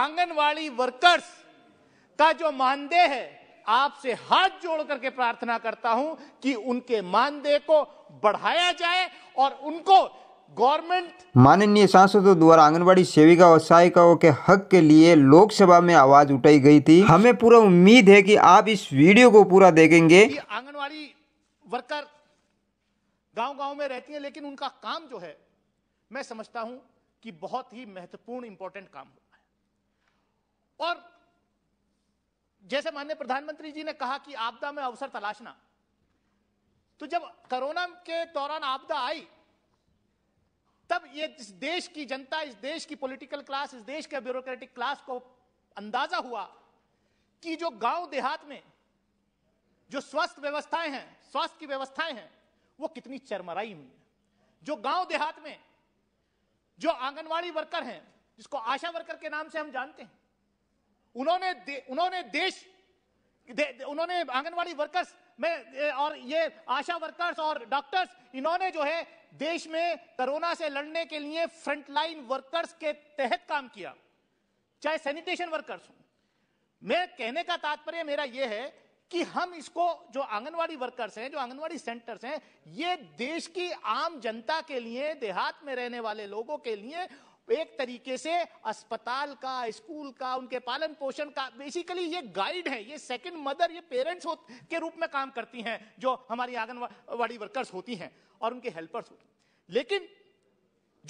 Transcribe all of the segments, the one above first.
anganwadi workers का जो मानदेय है आपसे हाथ जोड़ करके प्रार्थना करता हूं कि उनके मानदेय को बढ़ाया जाए और उनको गवर्नमेंट माननीय सांसदों द्वारा आंगनबाड़ी सेविका और सहायिकाओं के हक के लिए लोकसभा में आवाज उठाई गई थी हमें पूरा उम्मीद है कि आप इस वीडियो को पूरा देखेंगे आंगनबाड़ी वर्कर गांव गांव में रहती है लेकिन उनका काम जो है मैं समझता हूं कि बहुत ही महत्वपूर्ण इंपॉर्टेंट काम है और जैसे माननीय प्रधानमंत्री जी ने कहा कि आपदा में अवसर तलाशना तो जब कोरोना के दौरान आपदा आई तब ये इस देश की जनता इस देश की पॉलिटिकल क्लास इस देश के ब्यूरोक्रेटिक क्लास को अंदाजा हुआ कि जो गांव देहात में जो स्वास्थ्य व्यवस्थाएं हैं स्वास्थ्य की व्यवस्थाएं हैं वो कितनी चरमराई हुई है जो गांव देहात में जो आंगनवाड़ी वर्कर हैं जिसको आशा वर्कर के नाम से हम जानते हैं उन्होंने दे, उन्होंने देश दे, दे, उन्होंने आंगनवाड़ी वर्कर्स में और ये आशा वर्कर्स और डॉक्टर्स इन्होंने जो है देश में कोरोना से लड़ने के लिए फ्रंटलाइन वर्कर्स के तहत काम किया चाहे सैनिटेशन वर्कर्स हों मैं कहने का तात्पर्य मेरा यह है कि हम इसको जो आंगनवाड़ी वर्कर्स हैं जो आंगनवाड़ी सेंटर्स हैं ये देश की आम जनता के लिए देहात में रहने वाले लोगों के लिए एक तरीके से अस्पताल का स्कूल का उनके पालन पोषण का बेसिकली ये गाइड है ये सेकंड मदर ये पेरेंट्स के रूप में काम करती हैं जो हमारी आंगनवाड़ी वर्कर्स होती हैं और उनके हेल्पर्स होती हैं लेकिन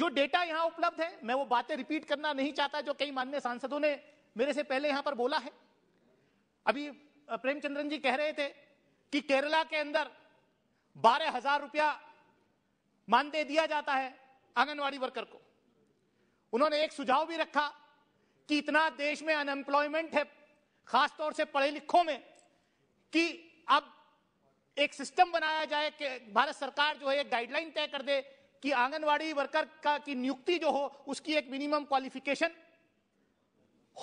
जो डेटा यहाँ उपलब्ध है मैं वो बातें रिपीट करना नहीं चाहता जो कई मान्य सांसदों ने मेरे से पहले यहाँ पर बोला है अभी प्रेमचंद्रन जी कह रहे थे कि केरला के अंदर बारह हजार रुपया मानदेय दिया जाता है आंगनवाड़ी वर्कर को उन्होंने एक सुझाव भी रखा कि इतना देश में अनएम्प्लॉयमेंट है खासतौर से पढ़े लिखों में कि अब एक सिस्टम बनाया जाए कि भारत सरकार जो है एक गाइडलाइन तय कर दे कि आंगनवाड़ी वर्कर का की नियुक्ति जो हो उसकी एक मिनिमम क्वालिफिकेशन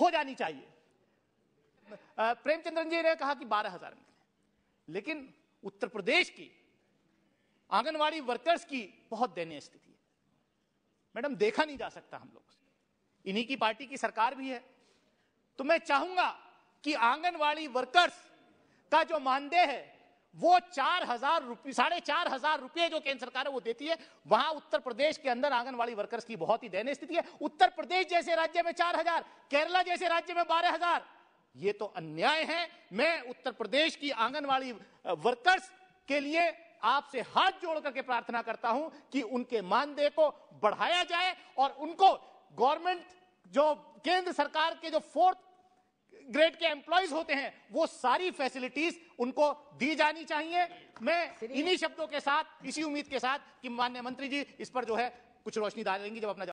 हो जानी चाहिए प्रेमचंद्रन जी ने कहा कि बारह हजार लेकिन उत्तर प्रदेश की आंगनवाड़ी वर्कर्स की बहुत दयनीय स्थिति मैडम देखा नहीं जा सकता हम लोग इन्हीं की पार्टी की सरकार भी है तो मैं चाहूंगा कि आंगनवाड़ी वर्कर्स का जो मानदेय है वो चार हजार रुपये साढ़े चार हजार रुपये जो केंद्र सरकार है वो देती है वहां उत्तर प्रदेश के अंदर आंगनवाड़ी वर्कर्स की बहुत ही दयनीय स्थिति है उत्तर प्रदेश जैसे राज्य में चार हजार केरला जैसे राज्य में बारह हजार ये तो अन्याय है मैं उत्तर प्रदेश की आंगनवाड़ी वर्कर्स के लिए आपसे हाथ जोड़ करके प्रार्थना करता हूं कि उनके मानदेय को बढ़ाया जाए और उनको गवर्नमेंट जो केंद्र सरकार के जो फोर्थ ग्रेड के एम्प्लॉयज होते हैं वो सारी फैसिलिटीज उनको दी जानी चाहिए मैं इन्हीं शब्दों के साथ इसी उम्मीद के साथ कि मान्य मंत्री जी इस पर जो है कुछ रोशनी डालेंगे जब अपना